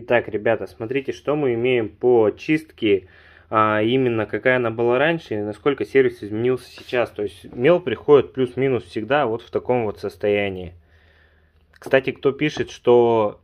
Итак, ребята, смотрите, что мы имеем по чистке, а именно какая она была раньше и насколько сервис изменился сейчас. То есть мел приходит плюс-минус всегда вот в таком вот состоянии. Кстати, кто пишет, что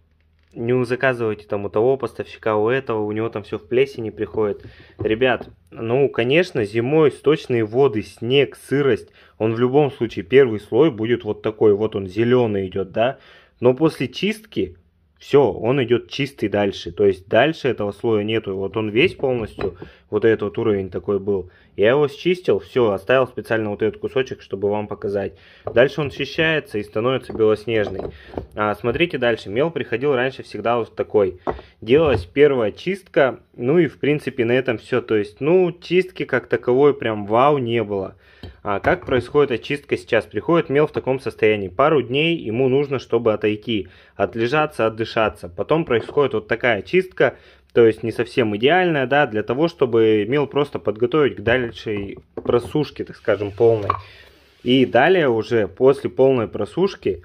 не заказывайте там у того поставщика, у этого, у него там все в плесени приходит. Ребят, ну, конечно, зимой сточные воды, снег, сырость, он в любом случае, первый слой будет вот такой, вот он зеленый идет, да. Но после чистки все, он идет чистый дальше. То есть дальше этого слоя нету. Вот он весь полностью вот этот уровень такой был. Я его счистил, все, оставил специально вот этот кусочек, чтобы вам показать. Дальше он счищается и становится белоснежный. А, смотрите дальше, мел приходил раньше всегда вот такой. Делалась первая чистка, ну и в принципе на этом все. То есть, ну, чистки как таковой прям вау не было. А как происходит очистка сейчас? Приходит мел в таком состоянии. Пару дней ему нужно, чтобы отойти, отлежаться, отдышаться. Потом происходит вот такая чистка то есть не совсем идеальная, да, для того, чтобы мел просто подготовить к дальнейшей просушке, так скажем, полной. И далее уже после полной просушки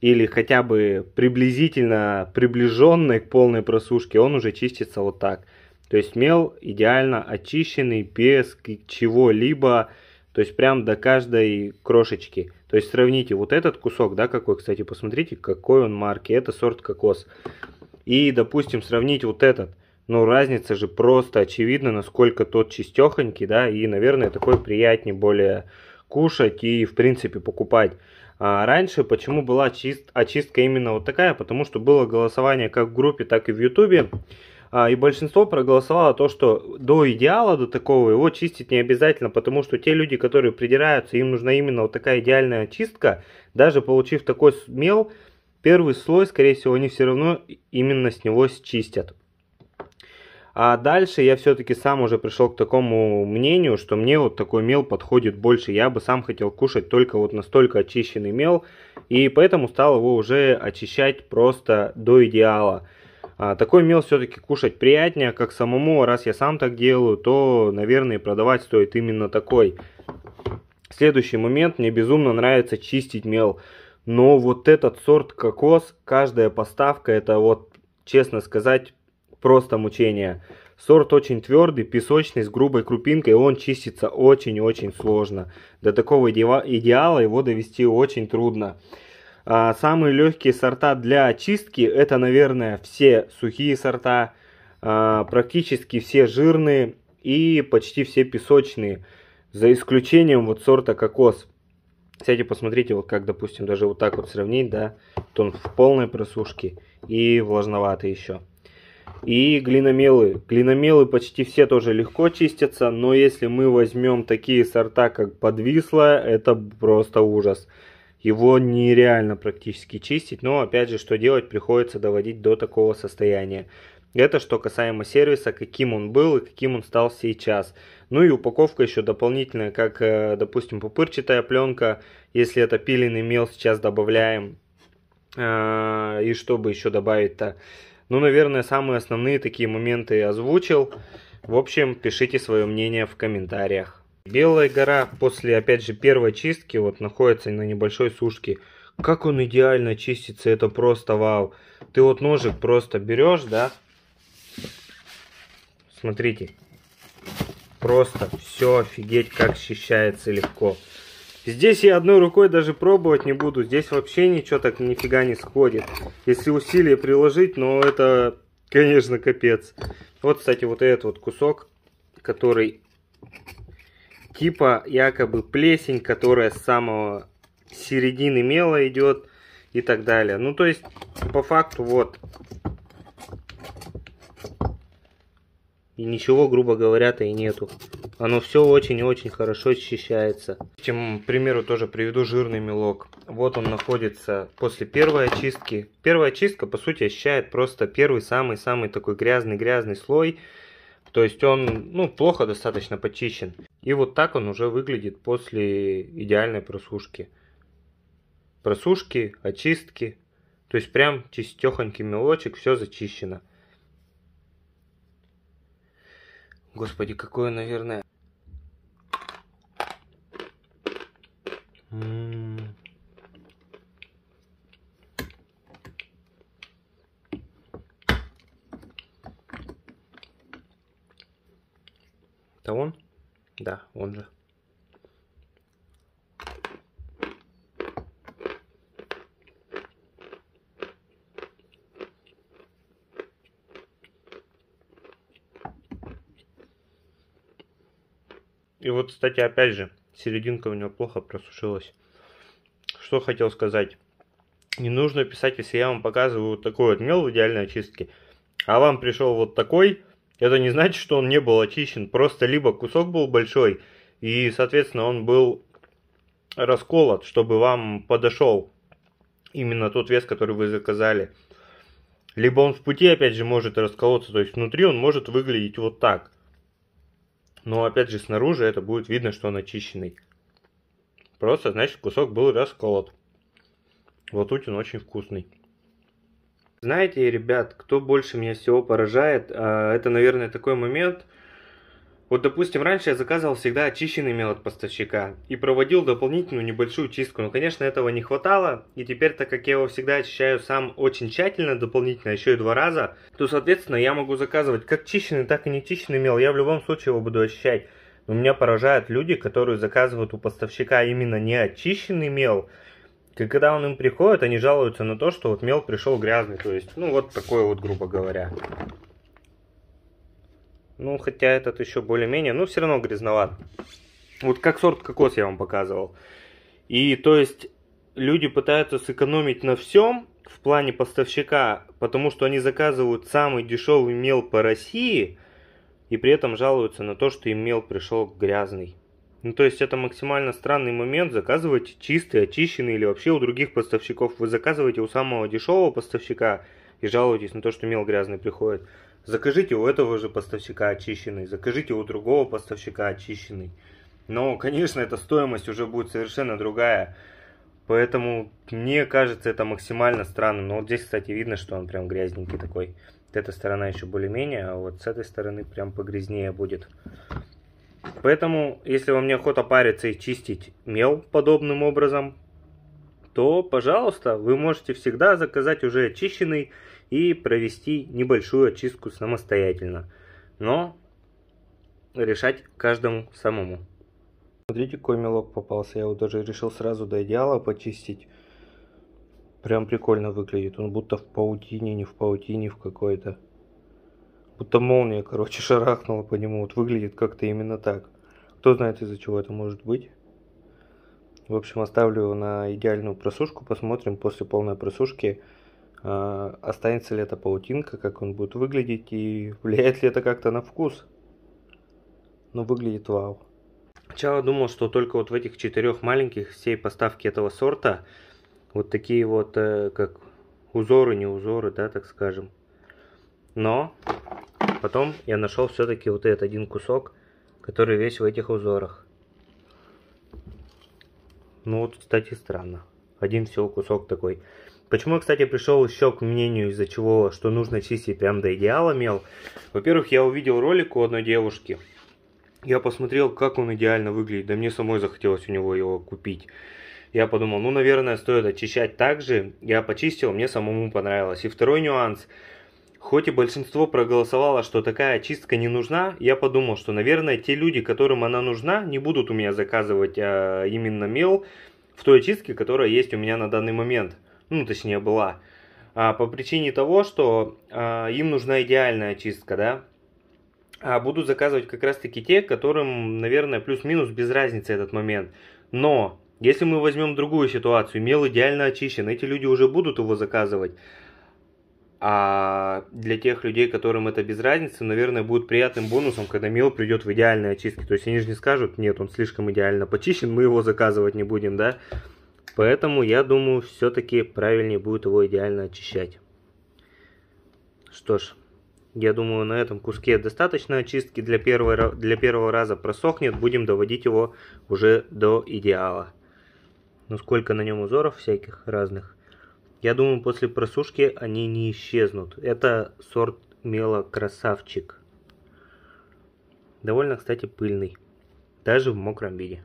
или хотя бы приблизительно приближенной к полной просушке, он уже чистится вот так. То есть мел идеально очищенный, без чего-либо, то есть прям до каждой крошечки. То есть сравните вот этот кусок, да, какой, кстати, посмотрите, какой он марки, это сорт кокос и, допустим, сравнить вот этот. Ну, разница же просто очевидна, насколько тот чистехонький, да, и, наверное, такой приятнее более кушать и, в принципе, покупать. А раньше почему была чист, очистка именно вот такая? Потому что было голосование как в группе, так и в Ютубе. А, и большинство проголосовало то, что до идеала, до такого, его чистить не обязательно, потому что те люди, которые придираются, им нужна именно вот такая идеальная чистка. Даже получив такой мел, первый слой, скорее всего, они все равно именно с него счистят. А дальше я все-таки сам уже пришел к такому мнению, что мне вот такой мел подходит больше. Я бы сам хотел кушать только вот настолько очищенный мел. И поэтому стал его уже очищать просто до идеала. А, такой мел все-таки кушать приятнее, как самому. Раз я сам так делаю, то, наверное, продавать стоит именно такой. Следующий момент. Мне безумно нравится чистить мел. Но вот этот сорт кокос, каждая поставка, это вот, честно сказать, просто мучение. Сорт очень твердый, песочный, с грубой крупинкой, он чистится очень-очень сложно. До такого идеала его довести очень трудно. А самые легкие сорта для очистки, это, наверное, все сухие сорта, а, практически все жирные и почти все песочные, за исключением вот сорта кокос. Кстати, посмотрите, вот как, допустим, даже вот так вот сравнить, да, то он в полной просушке и влажноватый еще. И глиномелы. Глиномелы почти все тоже легко чистятся, но если мы возьмем такие сорта, как подвислая, это просто ужас. Его нереально практически чистить, но опять же, что делать, приходится доводить до такого состояния. Это что касаемо сервиса, каким он был и каким он стал сейчас. Ну и упаковка еще дополнительная, как, э, допустим, пупырчатая пленка, если это пиленый мел сейчас добавляем. Э, и что бы еще добавить-то? Ну, наверное, самые основные такие моменты озвучил. В общем, пишите свое мнение в комментариях. Белая гора после, опять же, первой чистки вот находится на небольшой сушке. Как он идеально чистится, это просто вау. Ты вот ножик просто берешь, да, Смотрите. Просто все офигеть, как счищается легко. Здесь я одной рукой даже пробовать не буду. Здесь вообще ничего так нифига не сходит. Если усилие приложить, но это, конечно, капец. Вот, кстати, вот этот вот кусок, который типа якобы плесень, которая с самого середины мела идет и так далее. Ну, то есть, по факту, вот, И ничего, грубо говоря-то, и нету. Оно все очень-очень хорошо очищается. К примеру, тоже приведу жирный мелок. Вот он находится после первой очистки. Первая очистка, по сути, очищает просто первый самый-самый такой грязный-грязный слой. То есть он, ну, плохо достаточно почищен. И вот так он уже выглядит после идеальной просушки. Просушки, очистки. То есть прям чистехонький мелочек, все зачищено. Господи, какое, наверное... М Это он? Да, он же. И вот, кстати, опять же, серединка у него плохо просушилась. Что хотел сказать. Не нужно писать, если я вам показываю вот такой вот мел в идеальной очистке, а вам пришел вот такой, это не значит, что он не был очищен. Просто либо кусок был большой, и, соответственно, он был расколот, чтобы вам подошел именно тот вес, который вы заказали. Либо он в пути, опять же, может расколоться, то есть внутри он может выглядеть вот так. Но опять же снаружи это будет видно, что он очищенный. Просто значит кусок был расколот. Латутин очень вкусный. Знаете, ребят, кто больше меня всего поражает, а, это, наверное, такой момент – вот, допустим, раньше я заказывал всегда очищенный мел от поставщика и проводил дополнительную небольшую чистку, но, конечно, этого не хватало, и теперь, так как я его всегда очищаю сам очень тщательно, дополнительно, еще и два раза, то, соответственно, я могу заказывать как чищенный, так и не чищенный мел, я в любом случае его буду очищать. Но меня поражают люди, которые заказывают у поставщика именно не очищенный мел, и когда он им приходит, они жалуются на то, что вот мел пришел грязный, то есть, ну, вот такой вот, грубо говоря. Ну, хотя этот еще более-менее, но ну, все равно грязноват. Вот как сорт кокос я вам показывал. И то есть люди пытаются сэкономить на всем в плане поставщика, потому что они заказывают самый дешевый мел по России и при этом жалуются на то, что им мел пришел грязный. Ну, то есть это максимально странный момент. Заказывайте чистый, очищенный или вообще у других поставщиков. Вы заказываете у самого дешевого поставщика и жалуетесь на то, что мел грязный приходит. Закажите у этого же поставщика очищенный, закажите у другого поставщика очищенный. Но, конечно, эта стоимость уже будет совершенно другая. Поэтому мне кажется это максимально странно. Но вот здесь, кстати, видно, что он прям грязненький такой. Вот эта сторона еще более-менее, а вот с этой стороны прям погрязнее будет. Поэтому, если вам неохота париться и чистить мел подобным образом, то, пожалуйста, вы можете всегда заказать уже очищенный и провести небольшую очистку самостоятельно. Но решать каждому самому. Смотрите, какой мелок попался. Я его даже решил сразу до идеала почистить. Прям прикольно выглядит. Он будто в паутине, не в паутине в какой-то. Будто молния, короче, шарахнула по нему. Вот выглядит как-то именно так. Кто знает, из-за чего это может быть. В общем, оставлю на идеальную просушку, посмотрим после полной просушки, а, останется ли эта паутинка, как он будет выглядеть и влияет ли это как-то на вкус. Но ну, выглядит вау. Сначала думал, что только вот в этих четырех маленьких всей поставки этого сорта вот такие вот э, как узоры, не узоры, да, так скажем. Но потом я нашел все-таки вот этот один кусок, который весь в этих узорах. Ну вот, кстати, странно. Один всего кусок такой. Почему я, кстати, пришел еще к мнению, из-за чего, что нужно чистить прям до идеала мел. Во-первых, я увидел ролик у одной девушки. Я посмотрел, как он идеально выглядит. Да мне самой захотелось у него его купить. Я подумал, ну, наверное, стоит очищать так же. Я почистил, мне самому понравилось. И второй нюанс – Хоть и большинство проголосовало, что такая очистка не нужна, я подумал, что, наверное, те люди, которым она нужна, не будут у меня заказывать а, именно мел в той очистке, которая есть у меня на данный момент. Ну, точнее, была. А, по причине того, что а, им нужна идеальная очистка, да. А будут заказывать как раз-таки те, которым, наверное, плюс-минус без разницы этот момент. Но, если мы возьмем другую ситуацию, мел идеально очищен, эти люди уже будут его заказывать. А для тех людей, которым это без разницы, наверное, будет приятным бонусом, когда мел придет в идеальной очистке. То есть они же не скажут, нет, он слишком идеально почищен, мы его заказывать не будем, да? Поэтому я думаю, все-таки правильнее будет его идеально очищать. Что ж, я думаю, на этом куске достаточно очистки для первого, для первого раза просохнет. Будем доводить его уже до идеала. Но сколько на нем узоров всяких разных. Я думаю, после просушки они не исчезнут. Это сорт мела красавчик. Довольно, кстати, пыльный. Даже в мокром виде.